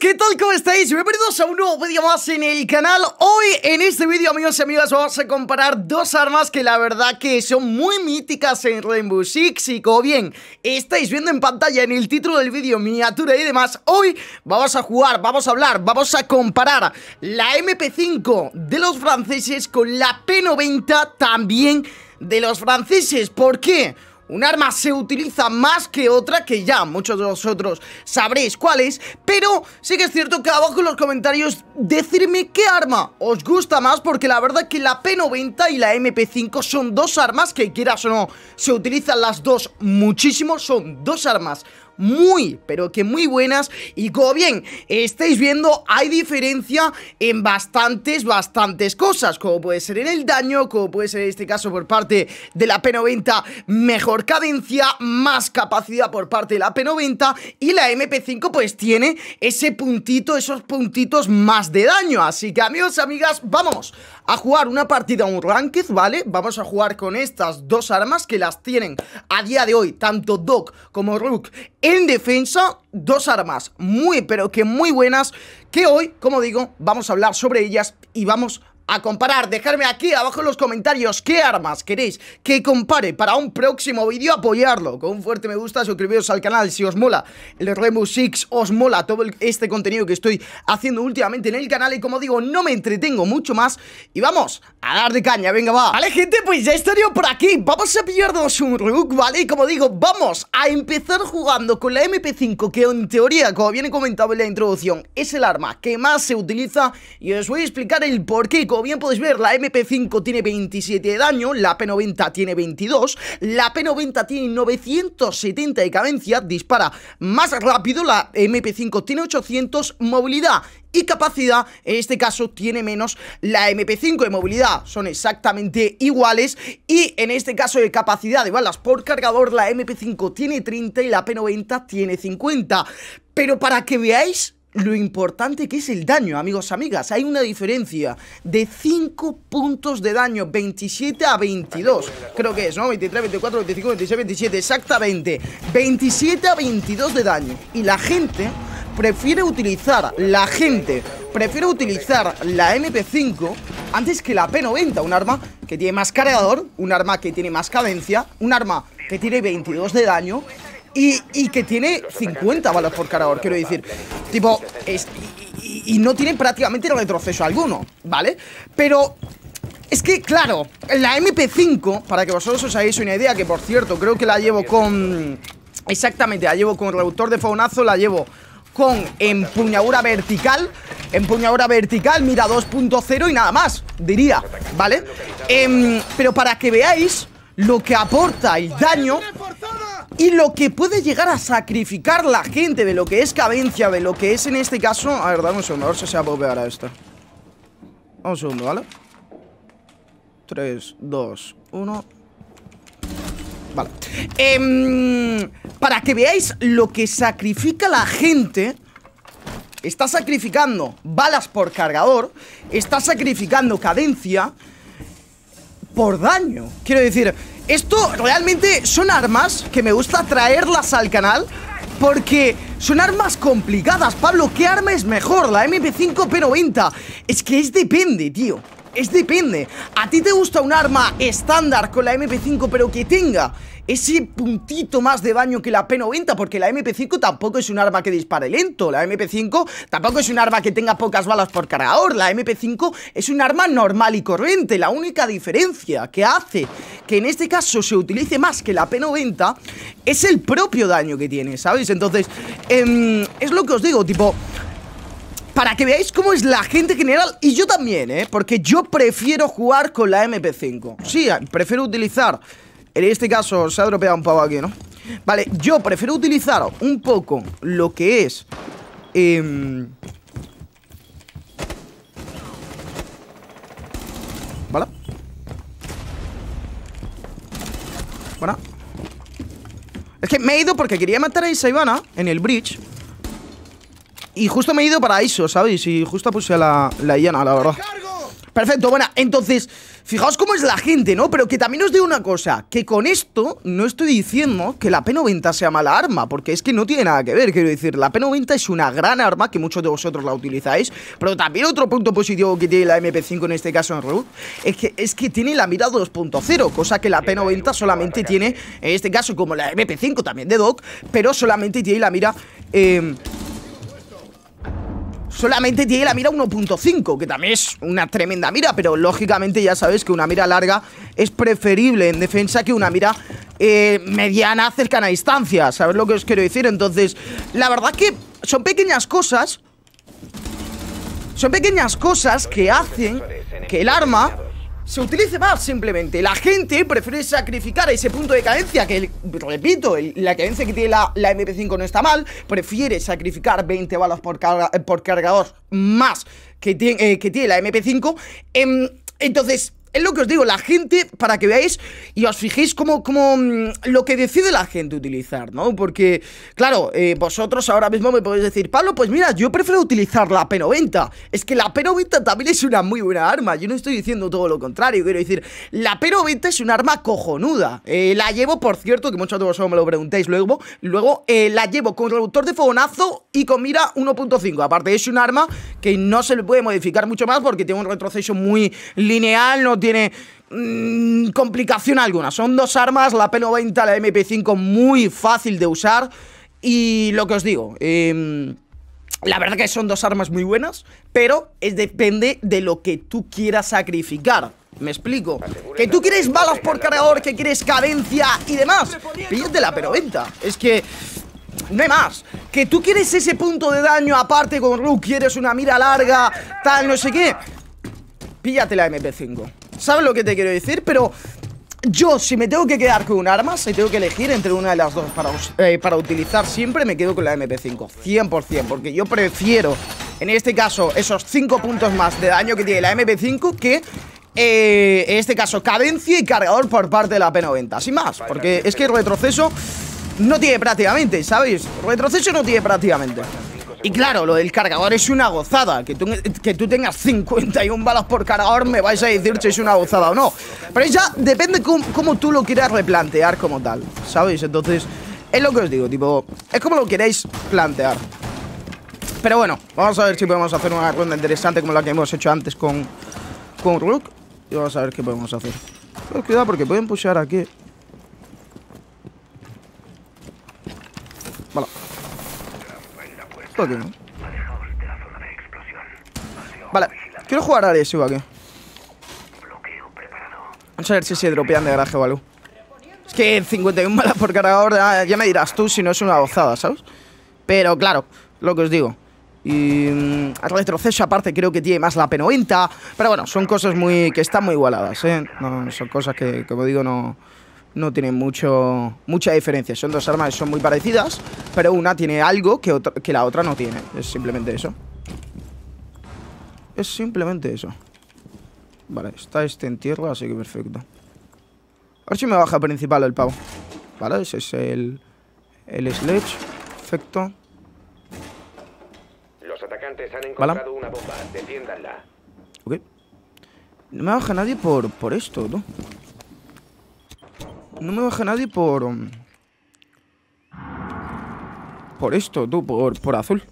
¿qué tal? ¿Cómo estáis? Bienvenidos a un nuevo vídeo más en el canal Hoy en este vídeo, amigos y amigas, vamos a comparar dos armas que la verdad que son muy míticas en Rainbow Six Y como bien estáis viendo en pantalla en el título del vídeo, miniatura y demás Hoy vamos a jugar, vamos a hablar, vamos a comparar la MP5 de los franceses con la P90 también de los franceses ¿Por qué? Un arma se utiliza más que otra, que ya muchos de vosotros sabréis cuál es, pero sí que es cierto que abajo en los comentarios decirme qué arma os gusta más, porque la verdad que la P90 y la MP5 son dos armas que quieras o no, se utilizan las dos muchísimo, son dos armas muy, pero que muy buenas. Y como bien estáis viendo, hay diferencia en bastantes, bastantes cosas, como puede ser en el daño, como puede ser en este caso por parte de la P90, mejor cadencia, más capacidad por parte de la P90 y la MP5 pues tiene ese puntito, esos puntitos más de daño. Así que amigos, amigas, vamos a jugar una partida, un ranked, ¿vale? Vamos a jugar con estas dos armas que las tienen a día de hoy, tanto Doc como Rook en defensa. Dos armas muy, pero que muy buenas, que hoy, como digo, vamos a hablar sobre ellas y vamos a comparar. Dejadme aquí abajo en los comentarios qué armas queréis que compare para un próximo vídeo. Apoyarlo con un fuerte me gusta, suscribiros al canal si os mola el Remus 6, os mola todo este contenido que estoy haciendo últimamente en el canal. Y como digo, no me entretengo mucho más. Y vamos a dar de caña, venga, va. Vale, gente, pues ya estaría por aquí. Vamos a pillarnos un Rook, ¿vale? Y como digo, vamos a empezar jugando con la MP5, que en teoría, como bien he comentado en la introducción, es el arma que más se utiliza. Y os voy a explicar el por qué bien podéis ver, la MP5 tiene 27 de daño, la P90 tiene 22, la P90 tiene 970 de cadencia, dispara más rápido, la MP5 tiene 800, movilidad y capacidad, en este caso tiene menos la MP5 de movilidad, son exactamente iguales y en este caso de capacidad de balas por cargador la MP5 tiene 30 y la P90 tiene 50, pero para que veáis lo importante que es el daño, amigos, amigas. Hay una diferencia de 5 puntos de daño, 27 a 22. Creo que es, ¿no? 23, 24, 25, 26, 27, exactamente. 27 a 22 de daño. Y la gente prefiere utilizar, la gente prefiere utilizar la MP5 antes que la P90, un arma que tiene más cargador, un arma que tiene más cadencia, un arma que tiene 22 de daño y, que tiene 50 balas por cargador, quiero decir. Tipo, y, no tiene prácticamente retroceso alguno, ¿vale? Pero es que, claro, la MP5, para que vosotros os hagáis una idea, que por cierto, creo que la llevo con... Exactamente, la llevo con reductor de faunazo, la llevo con empuñadura vertical, empuñadura vertical, mira 2.0 y nada más, diría, ¿vale? Em, pero para que veáis lo que aporta el daño y lo que puede llegar a sacrificar la gente de lo que es cadencia, de lo que es en este caso... A ver, dame un segundo, a ver si se va a esta a este. Un segundo, ¿vale? 3, 2, 1... Vale. Em, para que veáis lo que sacrifica la gente está sacrificando balas por cargador, está sacrificando cadencia por daño. Quiero decir, esto realmente son armas que me gusta traerlas al canal porque son armas complicadas. Pablo, ¿qué arma es mejor? ¿La MP5 P90? Es que es depende, tío es depende. ¿A ti te gusta un arma estándar con la MP5 pero que tenga ese puntito más de daño que la P90? Porque la MP5 tampoco es un arma que dispare lento. La MP5 tampoco es un arma que tenga pocas balas por cargador. La MP5 es un arma normal y corriente. La única diferencia que hace que en este caso se utilice más que la P90 es el propio daño que tiene, ¿sabéis? Entonces, em, es lo que os digo, tipo para que veáis cómo es la gente general y yo también, ¿eh? Porque yo prefiero jugar con la MP5. Sí, ah, prefiero utilizar... En este caso se ha dropeado un pavo aquí, ¿no? Vale, yo prefiero utilizar un poco lo que es... Em, ¿Vale? Bueno. Es que me he ido porque quería matar a Isaibana en el bridge. Y justo me he ido para eso, sabéis Y justo puse a la, la a la verdad. Perfecto, bueno, entonces, fijaos cómo es la gente, ¿no? Pero que también os digo una cosa, que con esto no estoy diciendo que la P90 sea mala arma, porque es que no tiene nada que ver, quiero decir, la P90 es una gran arma, que muchos de vosotros la utilizáis, pero también otro punto positivo que tiene la MP5 en este caso en Route. es que, es que tiene la mira 2.0, cosa que la P90 solamente tiene, en este caso como la MP5 también de Doc, pero solamente tiene la mira... Eh, solamente tiene la mira 1.5, que también es una tremenda mira, pero lógicamente ya sabes que una mira larga es preferible en defensa que una mira eh, mediana cercana a distancia, ¿Sabéis lo que os quiero decir? Entonces, la verdad que son pequeñas cosas, son pequeñas cosas que hacen que el arma se utilice más simplemente. La gente prefiere sacrificar ese punto de cadencia, que repito, la cadencia que tiene la, la, MP5 no está mal, prefiere sacrificar 20 balas por, por cargador más que tiene, eh, que tiene la MP5. Em, entonces, es lo que os digo, la gente, para que veáis y os fijéis como, como mm, lo que decide la gente utilizar, ¿no? Porque, claro, eh, vosotros ahora mismo me podéis decir, Pablo, pues mira, yo prefiero utilizar la P90. Es que la P90 también es una muy buena arma. Yo no estoy diciendo todo lo contrario. Quiero decir, la P90 es un arma cojonuda. Eh, la llevo, por cierto, que muchos de vosotros me lo preguntáis luego. Luego, eh, la llevo con reductor de fogonazo y con mira 1.5. Aparte, es un arma que no se le puede modificar mucho más porque tiene un retroceso muy lineal, no tiene tiene mm, complicación alguna. Son dos armas, la P90, la MP5, muy fácil de usar. Y lo que os digo, em, la verdad que son dos armas muy buenas, pero es, depende de lo que tú quieras sacrificar. Me explico. Que tú quieres balas por cargador, que quieres cadencia y demás. Píllate la P90. Es que no hay más. Que tú quieres ese punto de daño aparte con Rook, quieres una mira larga, tal, no sé qué. Píllate la MP5. ¿Sabes lo que te quiero decir? Pero yo, si me tengo que quedar con un arma, si tengo que elegir entre una de las dos para, eh, para utilizar siempre, me quedo con la MP5. 100%, porque yo prefiero, en este caso, esos 5 puntos más de daño que tiene la MP5 que... Eh, en este caso, cadencia y cargador por parte de la P90 Sin más, porque es que el retroceso no tiene prácticamente, ¿sabéis? Retroceso no tiene prácticamente y claro, lo del cargador es una gozada. Que tú, que tú tengas 51 balas por cargador, me vais a decir si es una gozada o no. Pero ya depende cómo, tú lo quieras replantear como tal, ¿sabéis? Entonces, es lo que os digo, tipo, es como lo queréis plantear. Pero bueno, vamos a ver si podemos hacer una ronda interesante como la que hemos hecho antes con, con Rook. Y vamos a ver qué podemos hacer. Pero cuidado porque pueden pushar aquí. Vale. Vale, quiero jugar a eso aquí. Vamos a ver si se dropean de garaje o algo. Es que 51 balas por cargador, ah, ya me dirás tú si no es una gozada, ¿sabes? Pero claro, lo que os digo. Y al mm, retroceso aparte creo que tiene más la P90. Pero bueno, son cosas muy que están muy igualadas, ¿eh? No, son cosas que, como digo, no, no tienen mucho, mucha diferencia. Son dos armas que son muy parecidas, pero una tiene algo que, que la otra no tiene. Es simplemente eso. Es simplemente eso. Vale, está este en tierra, así que perfecto. A ver si me baja principal el pavo. Vale, ese es el, el sledge. Perfecto. Los atacantes han encontrado una bomba. Ok. No me baja nadie por, por esto, ¿no? No me baja nadie por... Mm, por esto, tú, por, por azul.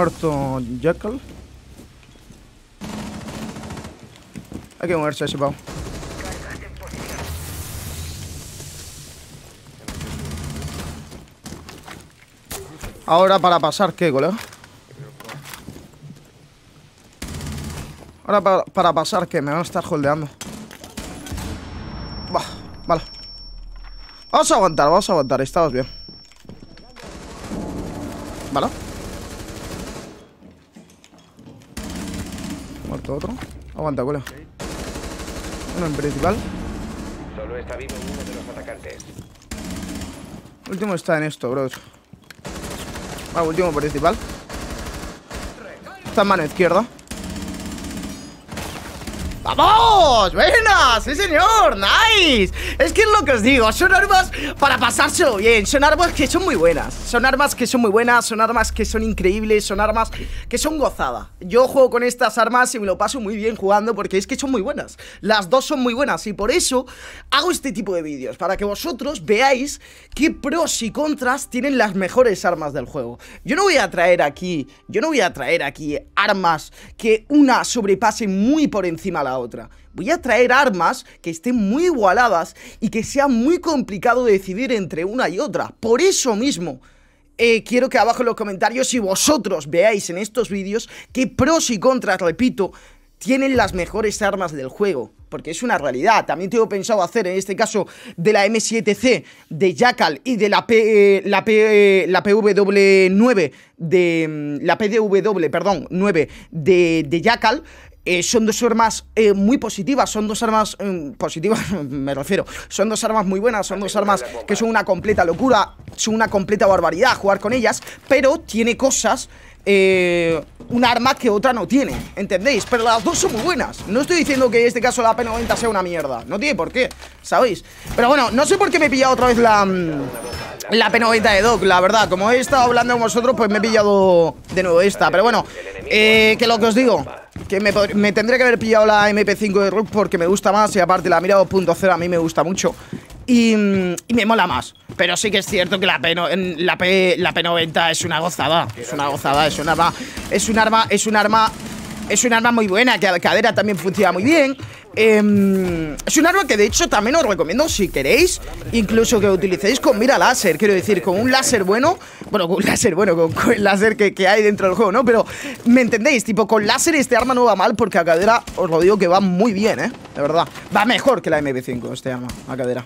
muerto Jackal. Hay que moverse ese pavo. Ahora para pasar, ¿qué, colega? Ahora para, pasar, que me van a estar holdeando. Bah, vale. Vamos a aguantar, vamos a aguantar, estamos bien. ¿Vale? otro. Aguanta, cola. Uno en principal. Solo está vivo uno de los atacantes. último está en esto, bro va último principal. Está en mano izquierda. ¡Vamos! ¡Buenas! ¡Sí, señor! ¡Nice! Es que es lo que os digo, son armas para pasárselo bien Son armas que son muy buenas Son armas que son muy buenas, son armas que son increíbles Son armas que son gozadas. Yo juego con estas armas y me lo paso muy bien jugando Porque es que son muy buenas Las dos son muy buenas y por eso hago este tipo de vídeos Para que vosotros veáis qué pros y contras tienen las mejores armas del juego Yo no voy a traer aquí, yo no voy a traer aquí armas que una sobrepase muy por encima la otra. Voy a traer armas que estén muy igualadas y que sea muy complicado decidir entre una y otra. Por eso mismo... Eh, quiero que abajo en los comentarios si vosotros veáis en estos vídeos qué pros y contras, repito, tienen las mejores armas del juego. Porque es una realidad. También tengo pensado hacer, en este caso, de la M7C de Jackal y de la, la, P, la PW9 de. Mm, la PDW, perdón, 9 de, de Jackal. Eh, son dos armas eh, muy positivas, son dos armas mm, positivas, me refiero, son dos armas muy buenas, son dos armas que son una completa locura, son una completa barbaridad jugar con ellas, pero tiene cosas eh, un arma que otra no tiene, ¿entendéis? Pero las dos son muy buenas. No estoy diciendo que en este caso la P90 sea una mierda, no tiene por qué, ¿sabéis? Pero bueno, no sé por qué me he pillado otra vez la, mm, la P90 de Doc, la verdad. Como he estado hablando con vosotros, pues me he pillado de nuevo esta. Pero bueno, eh, que lo que os digo, que me, me, tendría que haber pillado la MP5 de Rook porque me gusta más y aparte la mira 2.0 a mí me gusta mucho. Y, me mola más. Pero sí que es cierto que la, P, la, P, la P90 es una gozada. Es una gozada, es un arma. Es un arma, es un arma es un arma muy buena, que a la cadera también funciona muy bien. Em, es un arma que de hecho también os recomiendo si queréis, incluso que utilicéis con mira láser, quiero decir, con un láser bueno, bueno, con un láser bueno, con, el láser que, hay dentro del juego, ¿no? Pero me entendéis, tipo, con láser este arma no va mal porque a cadera os lo digo que va muy bien, ¿eh? De verdad, va mejor que la mp 5 este arma, a cadera.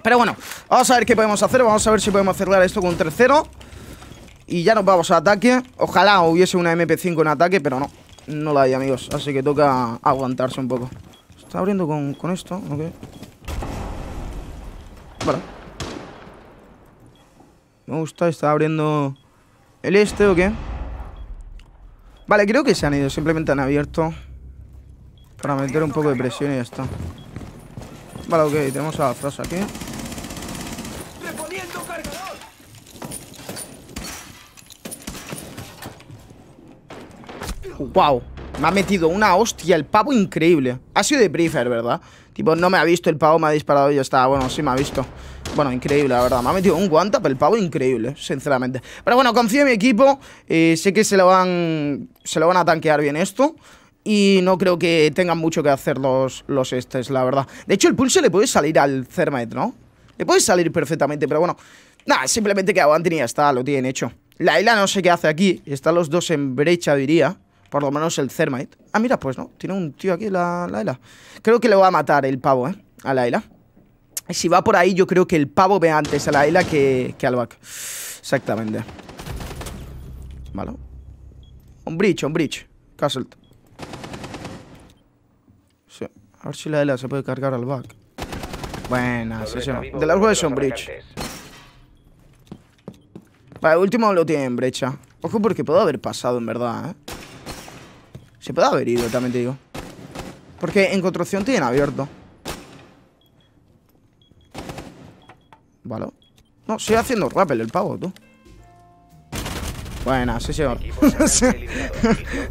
Pero bueno, vamos a ver qué podemos hacer, vamos a ver si podemos acercar esto con un tercero. Y ya nos vamos a ataque, ojalá hubiese una MP5 en ataque, pero no no la hay, amigos. Así que toca aguantarse un poco. está abriendo con, con esto, ok. Vale. Me gusta, está abriendo el este o qué. Vale, creo que se han ido. Simplemente han abierto para meter un poco de presión y ya está. Vale, ok, tenemos a la aquí. Wow, me ha metido una hostia el pavo increíble Ha sido de prefer, ¿verdad? Tipo, no me ha visto el pavo, me ha disparado y ya está Bueno, sí me ha visto bueno, increíble, la verdad. Me ha metido un guanta, pero el pavo increíble, sinceramente. Pero bueno, confío en mi equipo. Eh, sé que se lo, van, se lo van a tanquear bien esto. Y no creo que tengan mucho que hacer los, los estes, la verdad. De hecho, el pulso le puede salir al cermet, ¿no? Le puede salir perfectamente, pero bueno. Nada, simplemente que aguanten y ya está, lo tienen hecho. La isla no sé qué hace aquí. Están los dos en brecha, diría. Por lo menos el Thermite. Ah, mira, pues no. Tiene un tío aquí, la, Ela. Creo que le va a matar el pavo, ¿eh? A la Ela. Si va por ahí, yo creo que el pavo ve antes a la Ela que, que al back. Exactamente. Vale. Un bridge, un bridge. Castle. A ver si la Ela se puede cargar al back. Buena, sí, sí. De las es son bridge. Vale, último lo tiene en brecha. Ojo porque puede haber pasado, en verdad, ¿eh? Se puede haber ido, también te digo. Porque en construcción tienen abierto. Vale. No, sigue haciendo rappel el pavo, tú. Buena, sí, señor.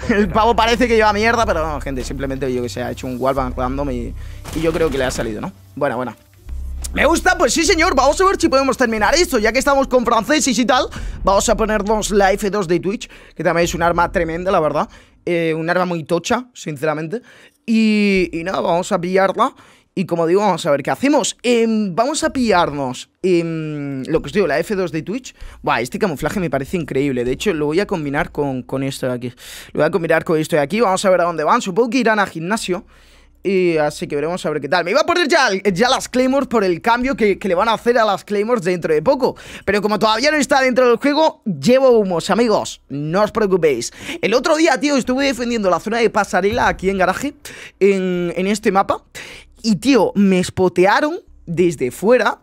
el pavo parece que lleva mierda, pero no, gente, simplemente yo que se ha hecho un wallbang random y, y yo creo que le ha salido, ¿no? Buena, buena. Me gusta, pues sí señor, vamos a ver si podemos terminar esto Ya que estamos con franceses y tal Vamos a poner dos life 2 de Twitch Que también es un arma tremenda, la verdad eh, un arma muy tocha, sinceramente. Y, y, nada, vamos a pillarla. Y como digo, vamos a ver qué hacemos. Em, vamos a pillarnos em, lo que os digo, la F2 de Twitch. Buah, este camuflaje me parece increíble. De hecho, lo voy a combinar con, con esto de aquí. Lo voy a combinar con esto de aquí. Vamos a ver a dónde van. Supongo que irán a gimnasio. Y así que veremos a ver qué tal. Me iba a poner ya, las Claymores por el cambio que, le van a hacer a las Claymores dentro de poco. Pero como todavía no está dentro del juego, llevo humos, amigos. No os preocupéis. El otro día, tío, estuve defendiendo la zona de pasarela aquí en garaje, en, en este mapa. Y, tío, me spotearon desde fuera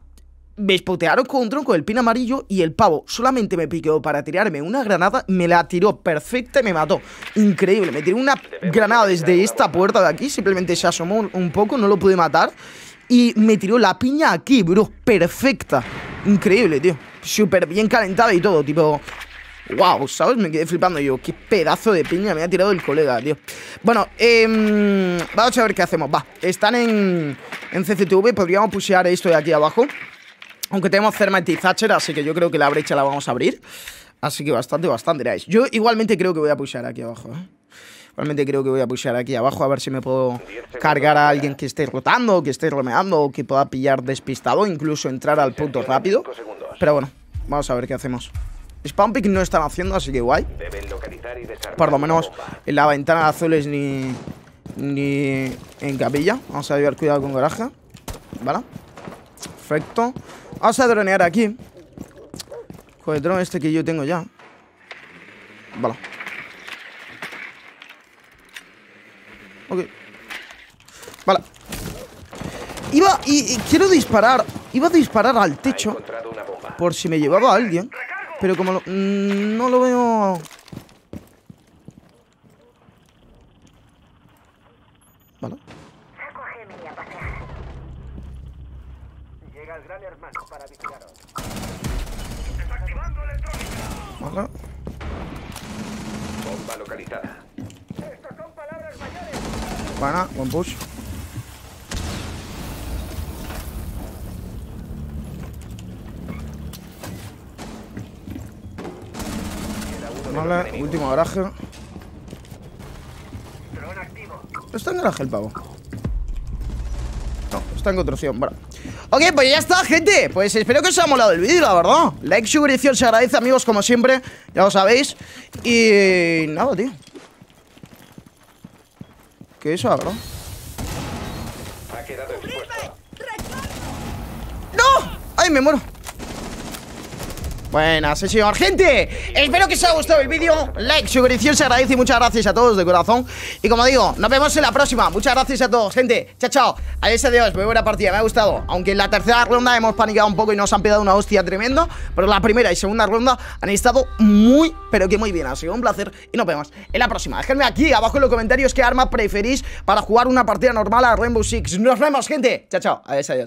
me espotearon con un tronco del pin amarillo y el pavo solamente me piqueó para tirarme una granada, me la tiró perfecta y me mató. Increíble, me tiró una granada desde esta puerta de aquí, simplemente se asomó un poco, no lo pude matar y me tiró la piña aquí, bro, perfecta. Increíble, tío. Súper bien calentada y todo, tipo, Wow, ¿sabes? Me quedé flipando yo. Qué pedazo de piña me ha tirado el colega, tío. Bueno, em, vamos a ver qué hacemos. Va, están en, CCTV. Podríamos pushear esto de aquí abajo. Aunque tenemos Thermite y Thatcher, así que yo creo que la brecha la vamos a abrir. Así que bastante, bastante, diréis Yo igualmente creo que voy a pushar aquí abajo, ¿eh? Igualmente creo que voy a pushar aquí abajo a ver si me puedo cargar a alguien que esté rotando, que esté romeando, o que pueda pillar despistado, incluso entrar al punto rápido. Pero bueno, vamos a ver qué hacemos. Spawn pick no están haciendo, así que guay. Por lo menos en la ventana de azules ni, ni en capilla. Vamos a llevar cuidado con garaje. ¿Vale? Perfecto. Vamos a dronear aquí. Joder, drone este que yo tengo ya. Vale. Ok. Vale. Iba... Y, quiero disparar. Iba a disparar al techo. Por si me llevaba a alguien. Pero como mm, no lo veo... buen push. Vale, último garaje. Está en garaje el pavo. No, está en construcción, vale. Ok, pues ya está, gente. Pues espero que os haya molado el vídeo, la verdad. Like, suscripción, se agradece, amigos, como siempre. Ya lo sabéis. Y nada, tío que eso abro. Ha quedado ¡No! ¡Ay, me muero! Buenas, señor. Gente, espero que os haya gustado el vídeo. Like, suscripción se agradece y muchas gracias a todos de corazón. Y como digo, nos vemos en la próxima. Muchas gracias a todos, gente. Chao, chao. Adiós, adiós. Muy buena partida, me ha gustado. Aunque en la tercera ronda hemos panicado un poco y nos han pegado una hostia tremenda. Pero la primera y segunda ronda han estado muy, pero que muy bien. Ha sido un placer y nos vemos en la próxima. Dejadme aquí abajo en los comentarios qué arma preferís para jugar una partida normal a Rainbow Six. Nos vemos, gente. Chao, chao. Adiós, adiós.